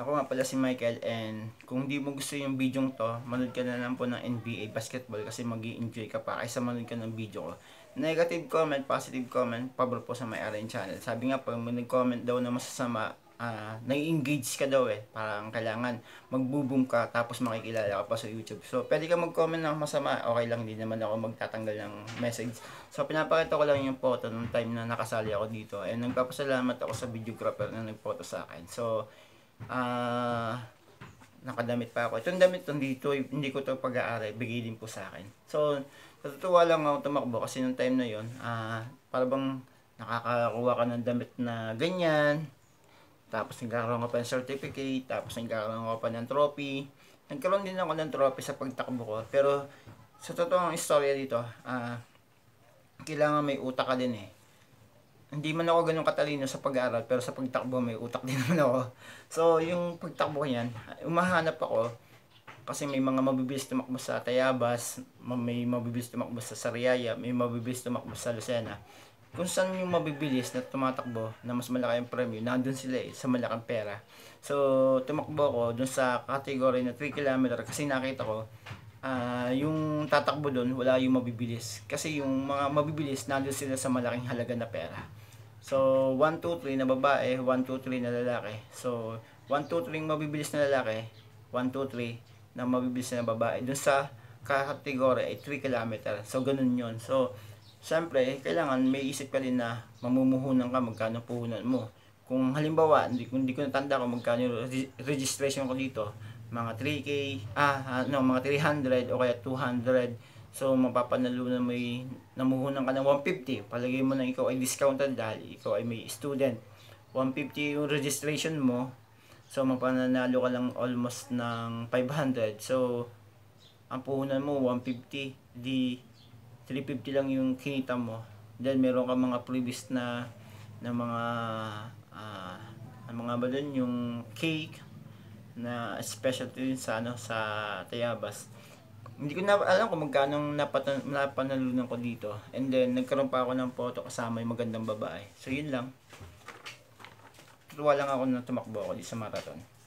Ako nga pala si Michael and kung di mo gusto yung video to, manood ka na lang po ng NBA basketball kasi mag enjoy ka pa kaysa manood ka ng video ko. Negative comment, positive comment, pabor po sa my Aren channel. Sabi nga pag nag-comment daw na masasama, uh, nai-engage ka daw eh. Parang kailangan magbo ka tapos makikilala ka pa sa YouTube. So pwede ka mag-comment ng masama, okay lang, hindi naman ako magtatanggal ng message. So pinapakita ko lang yung photo nung time na nakasali ako dito and nagpapasalamat ako sa videographer na nagpoto sa akin. So ah, nakadamit pa ako. Itong damit dito, eh. hindi ko to pag aari bigay din po sa akin. So, natutuwa lang ako tumakbo kasi nung time na yon ah, para bang nakakakuha ka ng damit na ganyan, tapos nagkakaroon ka pa ng certificate, tapos nagkakaroon ka pa ng trophy. Nagkaroon din ako ng trophy sa pagtakbo ko. Pero sa totoong istorya dito, ah, kailangan may utak ka din eh hindi man ako ganun katalino sa pag-aaral pero sa pagtakbo may utak din naman ako. So yung pagtakbo niyan, umahanap ako kasi may mga mabibilis tumakbo sa Tayabas, may mabibilis tumakbo sa Sariaya, may mabibilis tumakbo sa Lucena. Kung saan yung mabibilis na tumatakbo na mas malaki yung premyo, nandun sila eh, sa malaking pera. So, tumakbo ako dun sa category na 3 km kasi nakita ko uh, yung tatakbo doon, wala yung mabibilis. Kasi yung mga mabibilis, nandun sila sa malaking halaga na pera. So, 1, 2, 3 na babae, 1, 2, 3 na lalaki. So, 1, 2, 3 mabibilis na lalaki, 1, 2, 3 na mabibilis na babae. Doon sa kategory ay 3 km. So, ganun yon So, syempre, kailangan may isip ka din na mamumuhunan ka magkano puhunan mo. Kung halimbawa, hindi, hindi ko natanda kung magkano registration ko dito, mga 3K, ah, ah, no, mga 300 o kaya 200. So, mapapanalo na may namuhunan ka ng 150. Palagay mo na ikaw ay discounted dahil ikaw ay may student. 150 yung registration mo. So, mapananalo ka lang almost ng 500. So, ang puhunan mo 150. Di 350 lang yung kinita mo. Then, meron ka mga previous na na mga ah, uh, mga ba dun, yung cake na specialty yun sa ano sa Tayabas. Hindi ko na alam kung magkano napatan napanalunan ko dito. And then nagkaroon pa ako ng photo kasama yung magandang babae. So yun lang. Tuwa lang ako na tumakbo ako di sa marathon.